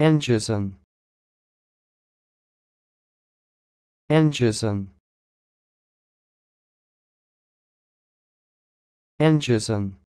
Anderson Anderson Anderson